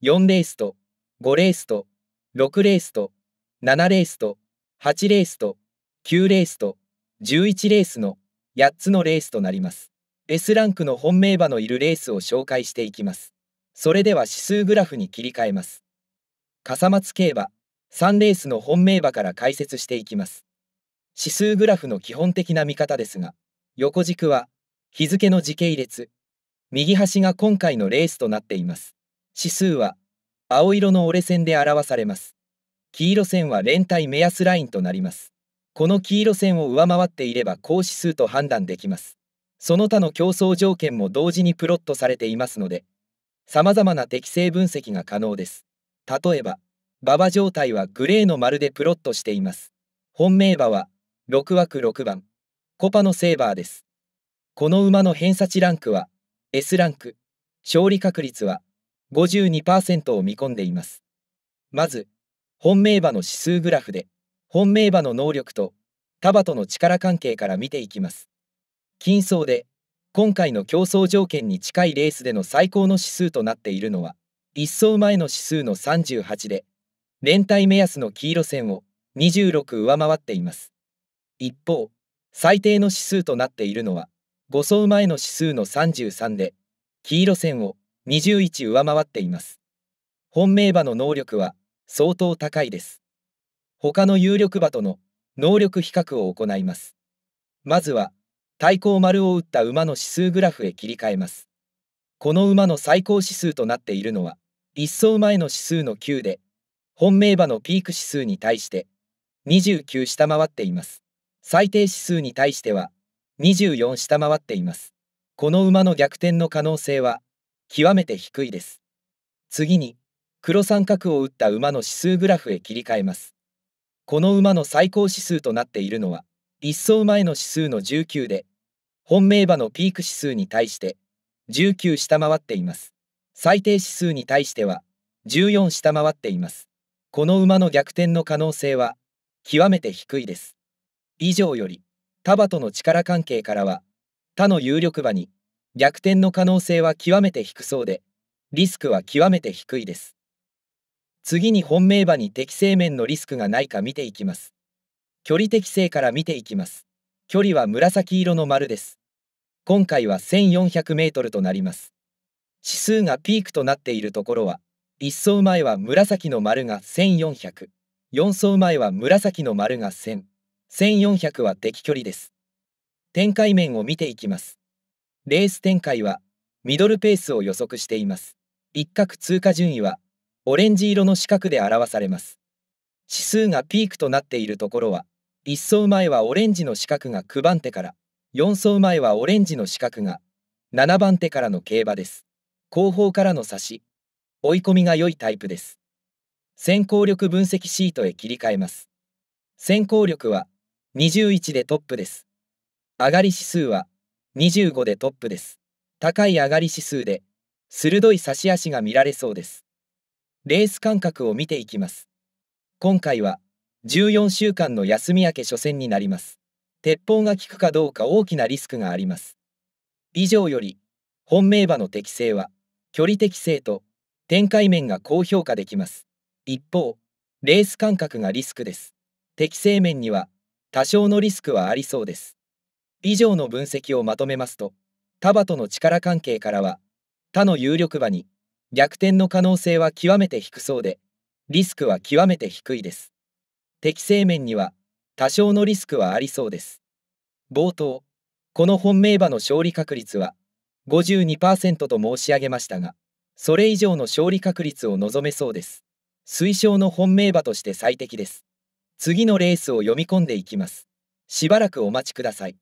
4レースと5レースと6レースと7レースと8レースと9レースと11レースの8つのレースとなります。S ランクの本命馬のいるレースを紹介していきます。それでは指数グラフに切り替えます。笠松競馬3レースの本命馬から解説していきます。指数グラフの基本的な見方ですが、横軸は日付の時系列、右端が今回のレースとなっています。指数は青色の折れ線で表されます。黄色線は連帯目安ラインとなります。この黄色線を上回っていれば高指数と判断できます。その他の競争条件も同時にプロットされていますので、様々な適正分析が可能です。例えば、馬場状態はグレーの丸でプロットしています。本命馬は6枠6番、コパのセーバーです。この馬の偏差値ランクは S ランク、勝利確率は52%を見込んでいます。まず、本命馬の指数グラフで、本命馬の能力と束との力関係から見ていきます。金層で、今回の競争条件に近いレースでの最高の指数となっているのは、1走前の指数の38で、連帯目安の黄色線を26上回っています。一方、最低の指数となっているのは、5走前の指数の33で、黄色線を21上回っています。本命馬の能力は相当高いです。他の有力馬との能力比較を行います。まずは、対抗丸を打った馬の指数グラフへ切り替えます。この馬の最高指数となっているのは、1走前の指数の9で、本命馬のピーク指数に対して29下回っています。最低指数に対しては24下回っています。この馬の逆転の可能性は極めて低いです。次に、黒三角を打った馬の指数グラフへ切り替えます。この馬の最高指数となっているのは、一走前の指数の19で、本命馬のピーク指数に対して、19下回っています。最低指数に対しては、14下回っています。この馬の逆転の可能性は、極めて低いです。以上より、タバとの力関係からは、他の有力馬に、逆転の可能性は極めて低そうで、リスクは極めて低いです。次に本命馬に適正面のリスクがないか見ていきます。距離適正から見ていきます。距離は紫色の丸です。今回は1400メートルとなります。指数がピークとなっているところは、1走前は紫の丸が1400、4走前は紫の丸が1000、1400は適距離です。展開面を見ていきます。レース展開はミドルペースを予測しています。一角通過順位はオレンジ色の四角で表されます。指数がピークとなっているところは、1走前はオレンジの四角が9番手から、4走前はオレンジの四角が7番手からの競馬です。後方からの差し、追い込みが良いタイプです。先行力分析シートへ切り替えます。先行力は21でトップです。上がり指数は25でトップです。高い上がり指数で、鋭い差し足が見られそうです。レース間隔を見ていきます。今回は、14週間の休み明け初戦になります。鉄砲が効くかどうか大きなリスクがあります。以上より、本命馬の適性は、距離適性と展開面が高評価できます。一方、レース間隔がリスクです。適正面には、多少のリスクはありそうです。以上の分析をまとめますと他馬との力関係からは他の有力馬に逆転の可能性は極めて低そうでリスクは極めて低いです適正面には多少のリスクはありそうです冒頭この本命馬の勝利確率は52%と申し上げましたがそれ以上の勝利確率を望めそうです推奨の本命馬として最適です次のレースを読み込んでいきますしばらくお待ちください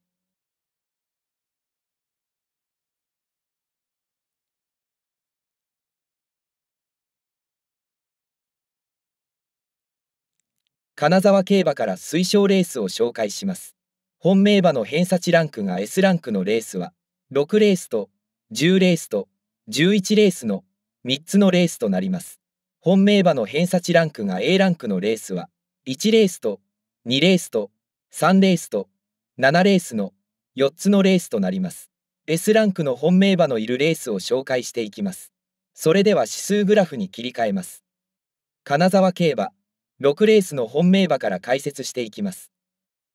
金沢競馬から推奨レースを紹介します。本命馬の偏差値ランクが S ランクのレースは、6レースと10レースと11レースの3つのレースとなります。本命馬の偏差値ランクが A ランクのレースは、1レースと2レースと3レースと7レースの4つのレースとなります。S ランクの本命馬のいるレースを紹介していきます。それでは指数グラフに切り替えます。金沢競馬6レースの本命馬から解説していきます。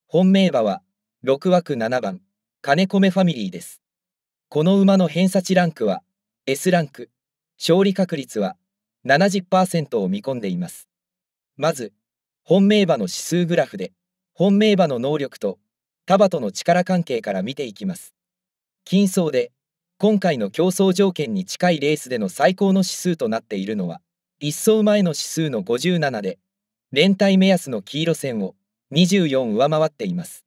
本命馬は、6枠7番、金米ファミリーです。この馬の偏差値ランクは、S ランク、勝利確率は70%を見込んでいます。まず、本命馬の指数グラフで、本命馬の能力と、タバとの力関係から見ていきます。金層で、今回の競争条件に近いレースでの最高の指数となっているのは、1走前の指数の57で、連帯目安の黄色線を24上回っています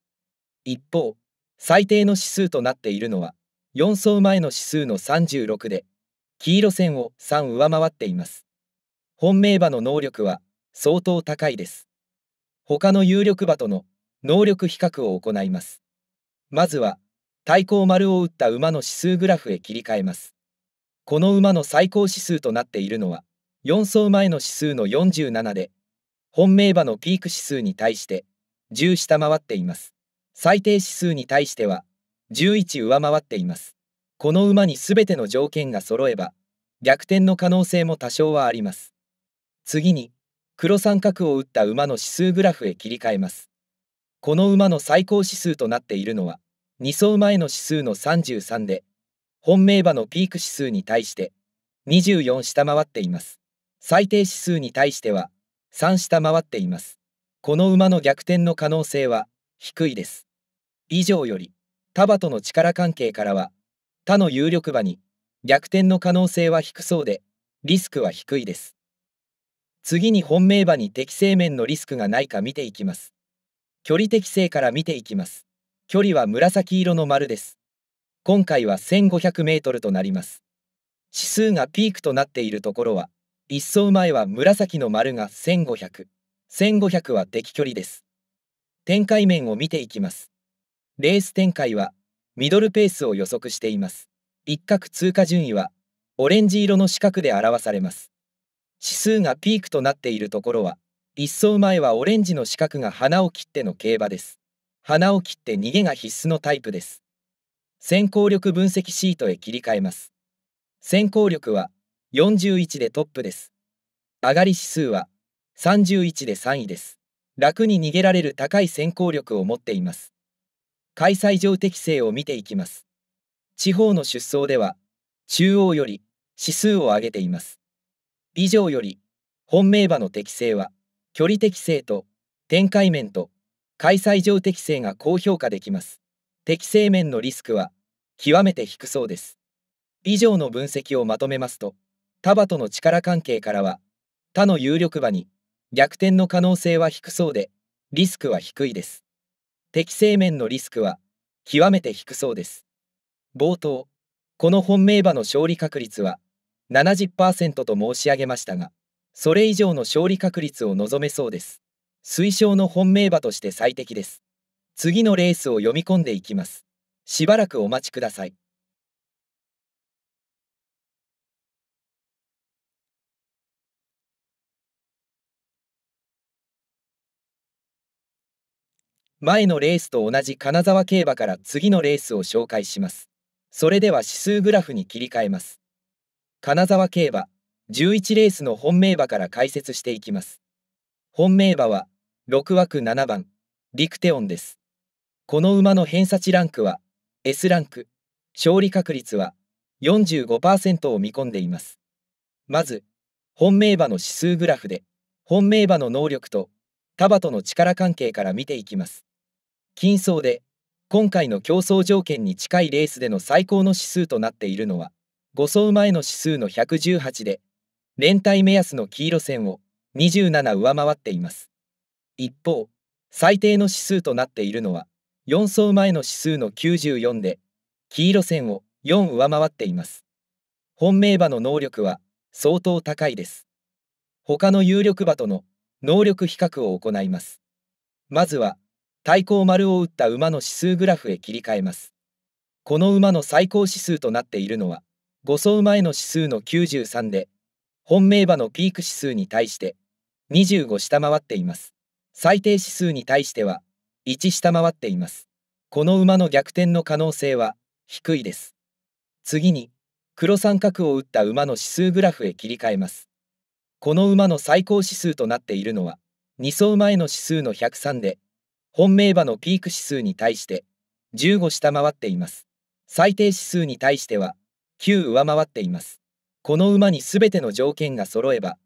一方最低の指数となっているのは4層前の指数の36で黄色線を3上回っています本命馬の能力は相当高いです他の有力馬との能力比較を行いますまずは対抗丸を打った馬の指数グラフへ切り替えますこの馬の最高指数となっているのは4走前の指数の47で本命馬のピーク指数に対して10下回っています。最低指数に対しては11上回っています。この馬に全ての条件が揃えば逆転の可能性も多少はあります。次に黒三角を打った馬の指数グラフへ切り替えます。この馬の最高指数となっているのは2走前の指数の33で本命馬のピーク指数に対して24下回っています。最低指数に対しては3下回っています。この馬の逆転の可能性は低いです。以上より、タバとの力関係からは、他の有力馬に逆転の可能性は低そうで、リスクは低いです。次に本命馬に適正面のリスクがないか見ていきます。距離適正から見ていきます。距離は紫色の丸です。今回は1500メートルとなります。指数がピークとなっているところは、一層前は紫の丸が1500。1500は敵距離です。展開面を見ていきます。レース展開は、ミドルペースを予測しています。一角通過順位は、オレンジ色の四角で表されます。指数がピークとなっているところは、一層前はオレンジの四角が花を切っての競馬です。花を切って逃げが必須のタイプです。先行力分析シートへ切り替えます。先行力は、41でトップです。上がり指数は31で3位です。楽に逃げられる高い先行力を持っています。開催上適性を見ていきます。地方の出走では、中央より指数を上げています。以上より、本命馬の適性は、距離適性と展開面と開催上適性が高評価できます。適性面のリスクは極めて低そうです。以上の分析をまとめますと、他馬との力関係からは他の有力馬に逆転の可能性は低そうでリスクは低いです適正面のリスクは極めて低そうです冒頭この本命馬の勝利確率は70%と申し上げましたがそれ以上の勝利確率を望めそうです推奨の本命馬として最適です次のレースを読み込んでいきますしばらくお待ちください前のレースと同じ金沢競馬から次のレースを紹介します。それでは指数グラフに切り替えます。金沢競馬、11レースの本命馬から解説していきます。本命馬は、6枠7番、リクテオンです。この馬の偏差値ランクは、S ランク、勝利確率は45%を見込んでいます。まず、本命馬の指数グラフで、本命馬の能力と、タバとの力関係から見ていきます。金層で今回の競争条件に近いレースでの最高の指数となっているのは5走前の指数の118で連帯目安の黄色線を27上回っています一方最低の指数となっているのは4走前の指数の94で黄色線を4上回っています本命馬の能力は相当高いです他の有力馬との能力比較を行いますまずは対抗丸を打った馬の指数グラフへ切り替えます。この馬の最高指数となっているのは、5走前の指数の93で、本命馬のピーク指数に対して25下回っています。最低指数に対しては1下回っています。この馬の逆転の可能性は低いです。次に、黒三角を打った馬の指数グラフへ切り替えます。この馬の最高指数となっているのは、2走前の指数の103で、本命馬のピーク指数に対して15下回っています。最低指数に対しては9上回っています。この馬に全ての条件が揃えば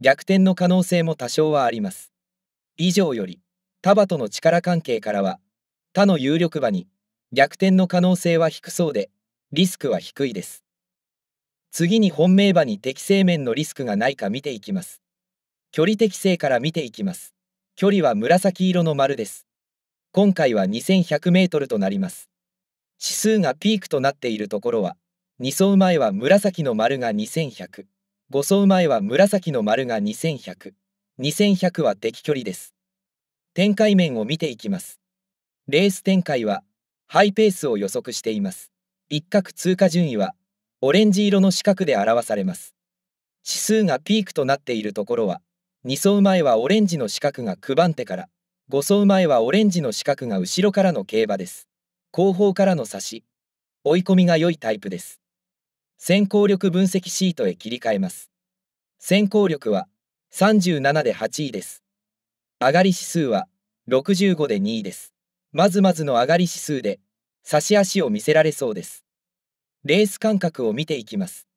逆転の可能性も多少はあります。以上より他馬との力関係からは他の有力馬に逆転の可能性は低そうでリスクは低いです。次に本命馬に適正面のリスクがないか見ていきます。距離適正から見ていきます。距離は紫色の丸です。今回は 2100m となります。指数がピークとなっているところは、2走前は紫の丸が2100、5走前は紫の丸が2100、2100は敵距離です。展開面を見ていきます。レース展開は、ハイペースを予測しています。一角通過順位は、オレンジ色の四角で表されます。指数がピークとなっているところは、2走前はオレンジの四角が9番手から、5走前はオレンジの四角が後ろからの競馬です。後方からの差し。追い込みが良いタイプです。先行力分析シートへ切り替えます。先行力は37で8位です。上がり指数は65で2位です。まずまずの上がり指数で差し足を見せられそうです。レース間隔を見ていきます。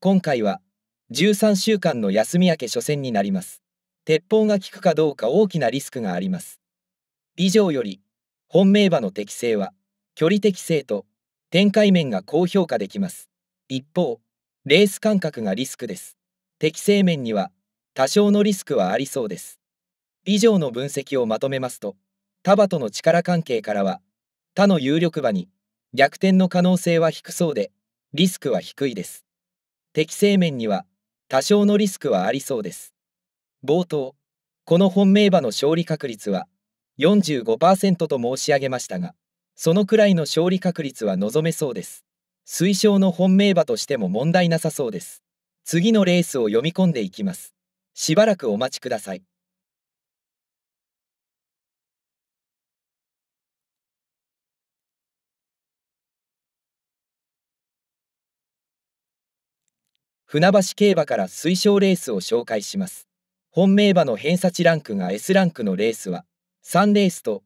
今回は13週間の休み明け初戦になります。鉄砲が効くかどうか大きなリスクがあります。以上より、本命馬の適性は、距離適性と展開面が高評価できます。一方、レース間隔がリスクです。適正面には、多少のリスクはありそうです。以上の分析をまとめますと、タバとの力関係からは、他の有力馬に逆転の可能性は低そうで、リスクは低いです。適正面には多少のリスクはありそうです。冒頭、この本命馬の勝利確率は45%と申し上げましたが、そのくらいの勝利確率は望めそうです。推奨の本命馬としても問題なさそうです。次のレースを読み込んでいきます。しばらくお待ちください。船橋競馬から推奨レースを紹介します。本命馬の偏差値ランクが S ランクのレースは3レースと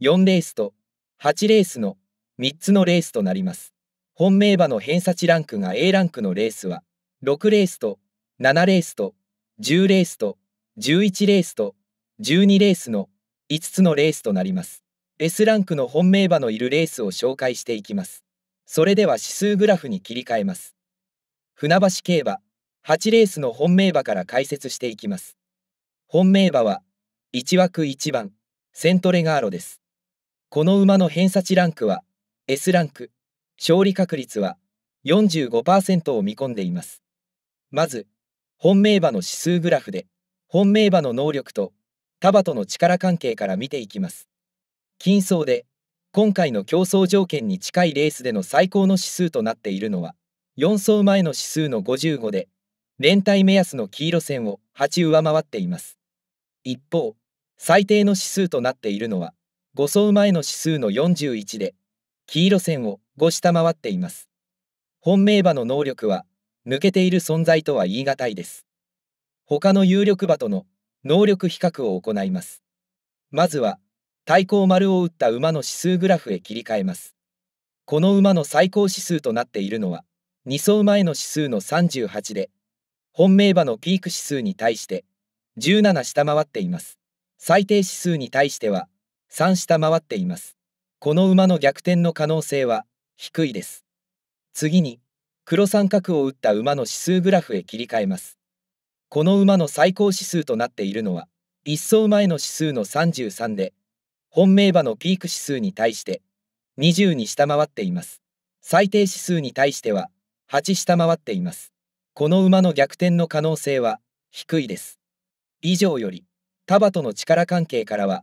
4レースと8レースの3つのレースとなります。本命馬の偏差値ランクが A ランクのレースは6レースと7レースと10レースと11レースと12レースの5つのレースとなります。S ランクの本命馬のいるレースを紹介していきます。それでは指数グラフに切り替えます。船橋競馬8レースの本命馬から解説していきます。本命馬は1枠1番セントレガーロです。この馬の偏差値ランクは S ランク、勝利確率は45%を見込んでいます。まず、本命馬の指数グラフで、本命馬の能力とタバとの力関係から見ていきます。金層で、今回の競争条件に近いレースでの最高の指数となっているのは、4走前の指数の55で、連帯目安の黄色線を8上回っています。一方、最低の指数となっているのは、5走前の指数の41で、黄色線を5下回っています。本命馬の能力は、抜けている存在とは言い難いです。他の有力馬との能力比較を行います。まずは、対抗丸を打った馬の指数グラフへ切り替えます。この馬の最高指数となっているのは、2走前の指数の38で、本命馬のピーク指数に対して17下回っています。最低指数に対しては3下回っています。この馬の逆転の可能性は低いです。次に、黒三角を打った馬の指数グラフへ切り替えます。この馬の最高指数となっているのは、1走前の指数の33で、本命馬のピーク指数に対して20に下回っています。最低指数に対しては8下回っています。この馬の逆転の可能性は低いです。以上より他馬との力関係からは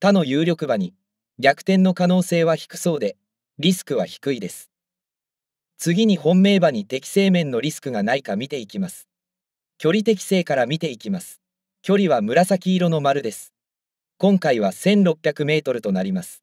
他の有力馬に逆転の可能性は低そうでリスクは低いです次に本命馬に適正面のリスクがないか見ていきます距離適正から見ていきます距離は紫色の丸です今回は 1600m となります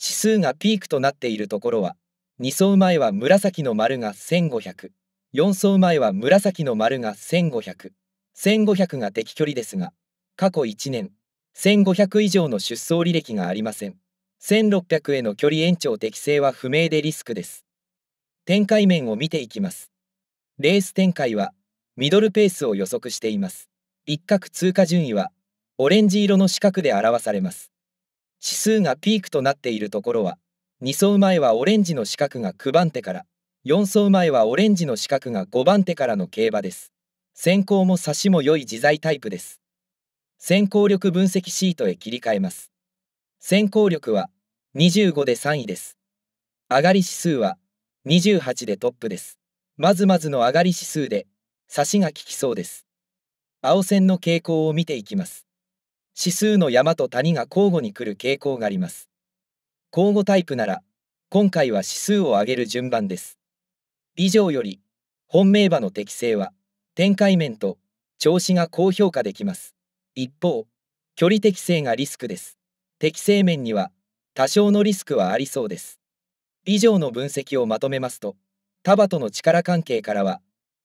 指数がピークとなっているところは2走前は紫の丸が1500 4走前は紫の丸が1500 1500が適距離ですが、過去1年、1500以上の出走履歴がありません。1600への距離延長適正は不明でリスクです。展開面を見ていきます。レース展開は、ミドルペースを予測しています。一角通過順位は、オレンジ色の四角で表されます。指数がピークとなっているところは、2走前はオレンジの四角が9番手から、4走前はオレンジの四角が5番手からの競馬です。先行も差しも良い自在タイプです。先行力分析シートへ切り替えます。先行力は25で3位です。上がり指数は28でトップです。まずまずの上がり指数で差しが効きそうです。青線の傾向を見ていきます。指数の山と谷が交互に来る傾向があります。交互タイプなら、今回は指数を上げる順番です。以上より、本命馬の適性は、展開面と調子が高評価できます。一方、距離適正がリスクです。適正面には多少のリスクはありそうです。以上の分析をまとめますと、タバとの力関係からは、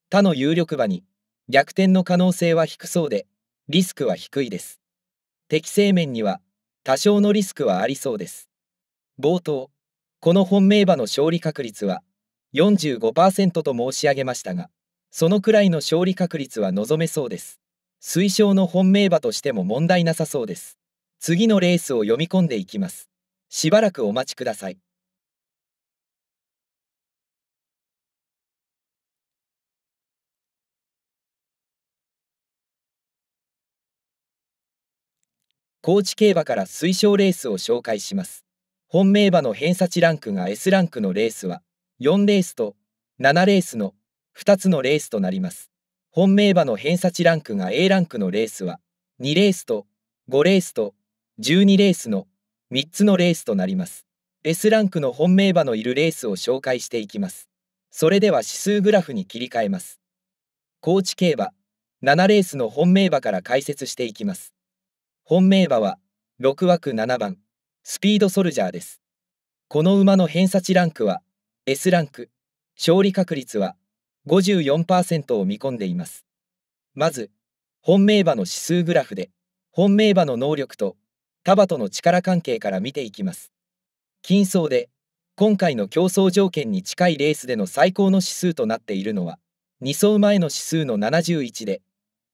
他の有力馬に逆転の可能性は低そうで、リスクは低いです。適正面には多少のリスクはありそうです。冒頭、この本命馬の勝利確率は45%と申し上げましたが、そのくらいの勝利確率は望めそうです。推奨の本命馬としても問題なさそうです。次のレースを読み込んでいきます。しばらくお待ちください。高知競馬から推奨レースを紹介します。本命馬の偏差値ランクが S ランクのレースは4レースと7レースの2つのレースとなります。本命馬の偏差値ランクが A ランクのレースは、2レースと5レースと12レースの3つのレースとなります。S ランクの本命馬のいるレースを紹介していきます。それでは指数グラフに切り替えます。高知競馬、7レースの本命馬から解説していきます。本命馬は、6枠7番、スピードソルジャーです。この馬の偏差値ランクは、S ランク、勝利確率は54%を見込んでいます。まず、本命馬の指数グラフで、本命馬の能力とタバとの力関係から見ていきます。金層で、今回の競争条件に近いレースでの最高の指数となっているのは、2走前の指数の71で、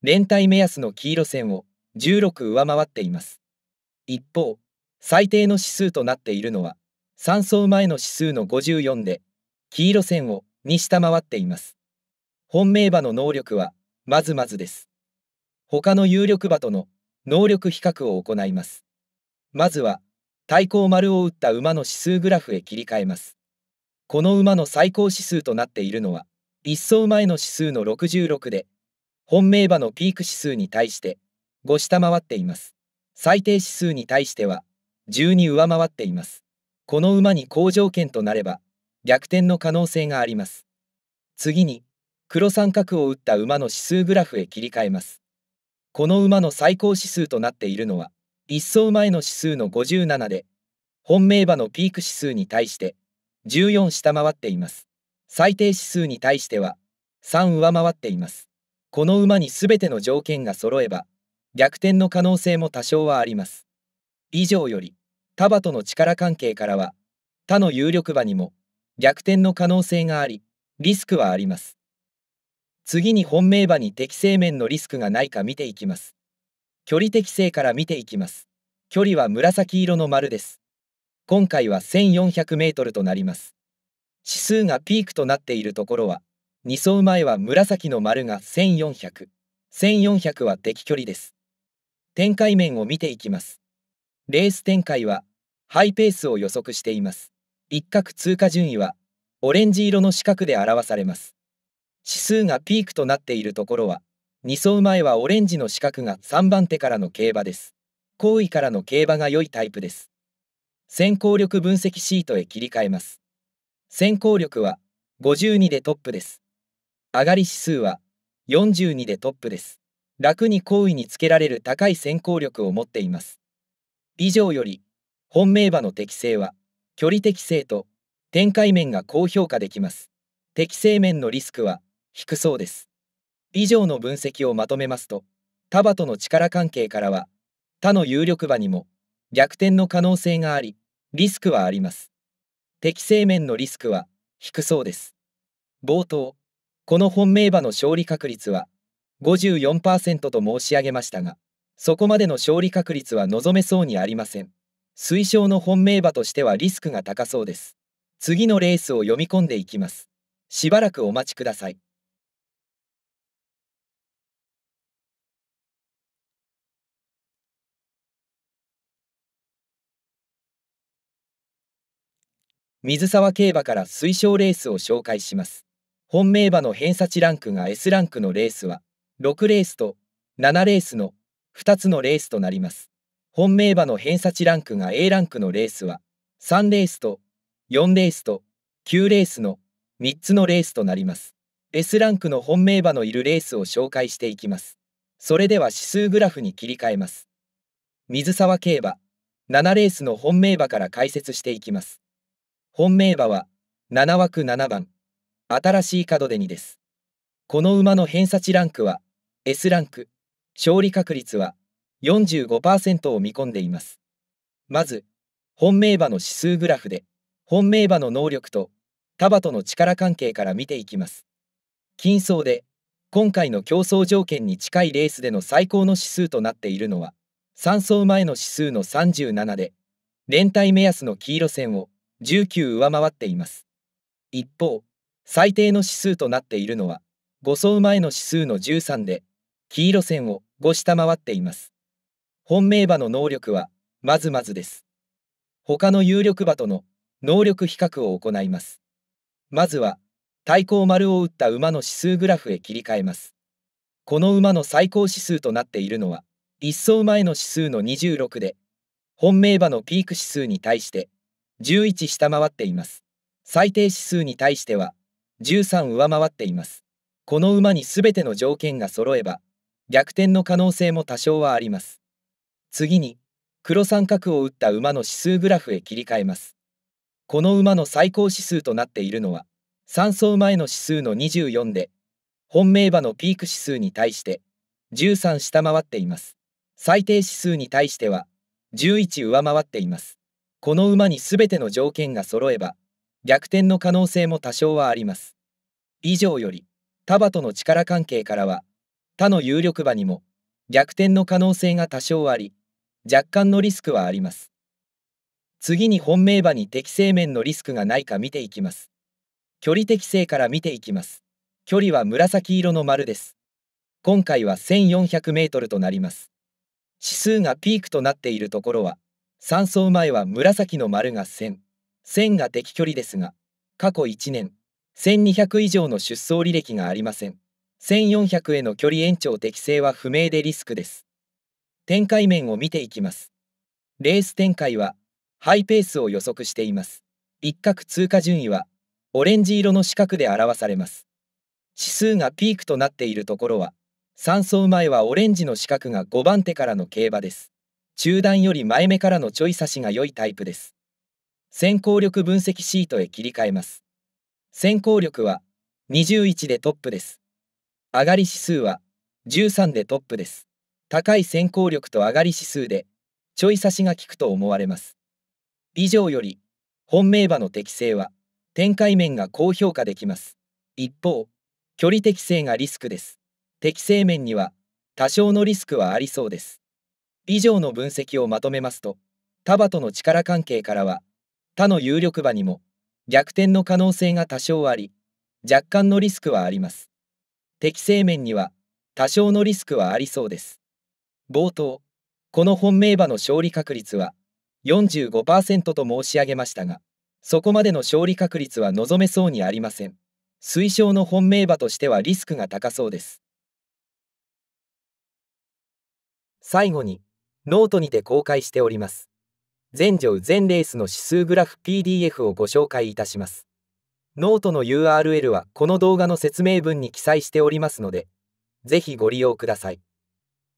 連帯目安の黄色線を16上回っています。一方、最低の指数となっているのは、3走前の指数の54で、黄色線を2下回っています。本命馬の能力はまずまずです。他の有力馬との能力比較を行います。まずは対抗丸を打った馬の指数グラフへ切り替えます。この馬の最高指数となっているのは1走前の指数の66で本命馬のピーク指数に対して5下回っています。最低指数に対しては12上回っています。この馬に好条件となれば逆転の可能性があります。次に黒三角を打った馬の指数グラフへ切り替えます。この馬の最高指数となっているのは、一走前の指数の57で、本命馬のピーク指数に対して、14下回っています。最低指数に対しては、3上回っています。この馬に全ての条件が揃えば、逆転の可能性も多少はあります。以上より、タバとの力関係からは、他の有力馬にも逆転の可能性があり、リスクはあります。次に本命馬に適正面のリスクがないか見ていきます。距離適正から見ていきます。距離は紫色の丸です。今回は1400メートルとなります。指数がピークとなっているところは、2走前は紫の丸が1400。1400は適距離です。展開面を見ていきます。レース展開は、ハイペースを予測しています。一角通過順位は、オレンジ色の四角で表されます。指数がピークとなっているところは、2走前はオレンジの四角が3番手からの競馬です。後位からの競馬が良いタイプです。先行力分析シートへ切り替えます。先行力は52でトップです。上がり指数は42でトップです。楽に好位につけられる高い先行力を持っています。以上より、本命馬の適性は、距離適性と展開面が高評価できます。適性面のリスクは、低そうです。以上の分析をまとめますと、他馬との力関係からは、他の有力馬にも逆転の可能性があり、リスクはあります。適正面のリスクは低そうです。冒頭、この本命馬の勝利確率は54%と申し上げましたが、そこまでの勝利確率は望めそうにありません。推奨の本命馬としてはリスクが高そうです。次のレースを読み込んでいきます。しばらくお待ちください。水沢競馬から推奨レースを紹介します。本命馬の偏差値ランクが S ランクのレースは、6レースと7レースの2つのレースとなります。本命馬の偏差値ランクが A ランクのレースは、3レースと4レースと9レースの3つのレースとなります。S ランクの本命馬のいるレースを紹介していきます。それでは指数グラフに切り替えます。水沢競馬、7レースの本命馬から解説していきます。本命馬は7枠7番新しい門出にですこの馬の偏差値ランクは S ランク勝利確率は45%を見込んでいますまず本命馬の指数グラフで本命馬の能力とタバとの力関係から見ていきます金層で今回の競争条件に近いレースでの最高の指数となっているのは3走前の指数の37で連帯目安の黄色線を19上回っています一方最低の指数となっているのは5走前の指数の13で黄色線を5下回っています本命馬の能力はまずまずです他の有力馬との能力比較を行いますまずは対抗丸を打った馬の指数グラフへ切り替えますこの馬の最高指数となっているのは1走前の指数の26で本命馬のピーク指数に対して11下回っています。最低指数に対しては13上回っています。この馬に全ての条件が揃えば逆転の可能性も多少はあります。次に黒三角を打った馬の指数グラフへ切り替えます。この馬の最高指数となっているのは3走前の指数の24で本命馬のピーク指数に対して13下回っています。最低指数に対しては11上回っています。この馬に全ての条件が揃えば逆転の可能性も多少はあります以上よりタバとの力関係からは他の有力馬にも逆転の可能性が多少あり若干のリスクはあります次に本命馬に適正面のリスクがないか見ていきます距離適正から見ていきます距離は紫色の丸です今回は 1400m となります指数がピークとなっているところは3走前は紫の丸が1000。1000が敵距離ですが、過去1年、1200以上の出走履歴がありません。1400への距離延長適正は不明でリスクです。展開面を見ていきます。レース展開は、ハイペースを予測しています。一角通過順位は、オレンジ色の四角で表されます。指数がピークとなっているところは、3走前はオレンジの四角が5番手からの競馬です。中段より前目からのちょい差しが良いタイプです。先行力分析シートへ切り替えます。先行力は21でトップです。上がり指数は13でトップです。高い先行力と上がり指数でちょい差しが効くと思われます。以上より本命馬の適性は展開面が高評価できます。一方、距離適性がリスクです。適性面には多少のリスクはありそうです。以上の分析をまとめますと他馬との力関係からは他の有力馬にも逆転の可能性が多少あり若干のリスクはあります適正面には多少のリスクはありそうです冒頭この本命馬の勝利確率は45%と申し上げましたがそこまでの勝利確率は望めそうにありません推奨の本命馬としてはリスクが高そうです最後にノートにて公開しております。全乗全レースの指数グラフ PDF をご紹介いたします。ノートの URL はこの動画の説明文に記載しておりますので、ぜひご利用ください。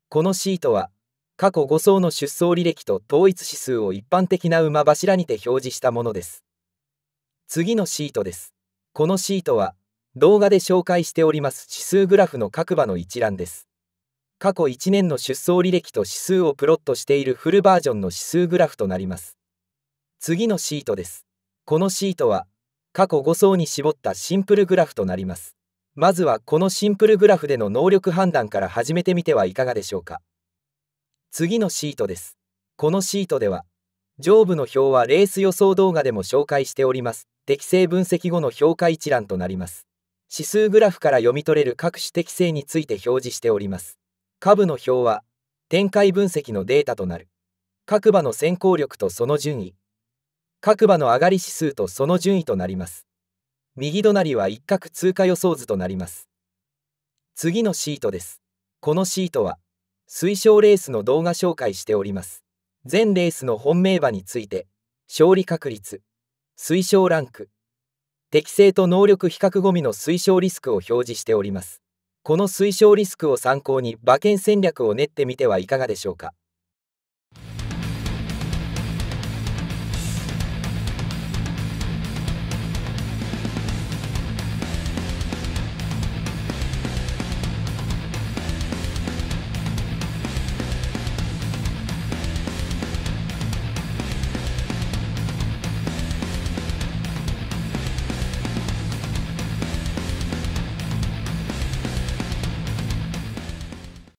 このシートは、過去5層の出走履歴と統一指数を一般的な馬柱にて表示したものです。次のシートです。このシートは、動画で紹介しております指数グラフの各馬の一覧です。過去1年の出走履歴と指数をプロットしているフルバージョンの指数グラフとなります。次のシートです。このシートは、過去5層に絞ったシンプルグラフとなります。まずはこのシンプルグラフでの能力判断から始めてみてはいかがでしょうか。次のシートです。このシートでは、上部の表はレース予想動画でも紹介しております。適正分析後の評価一覧となります。指数グラフから読み取れる各種適正について表示しております。下部の表は展開分析のデータとなる各馬の先行力とその順位各馬の上がり指数とその順位となります右隣は一角通過予想図となります次のシートですこのシートは推奨レースの動画紹介しております全レースの本命馬について勝利確率推奨ランク適正と能力比較ゴミの推奨リスクを表示しておりますこの推奨リスクを参考に馬券戦略を練ってみてはいかがでしょうか。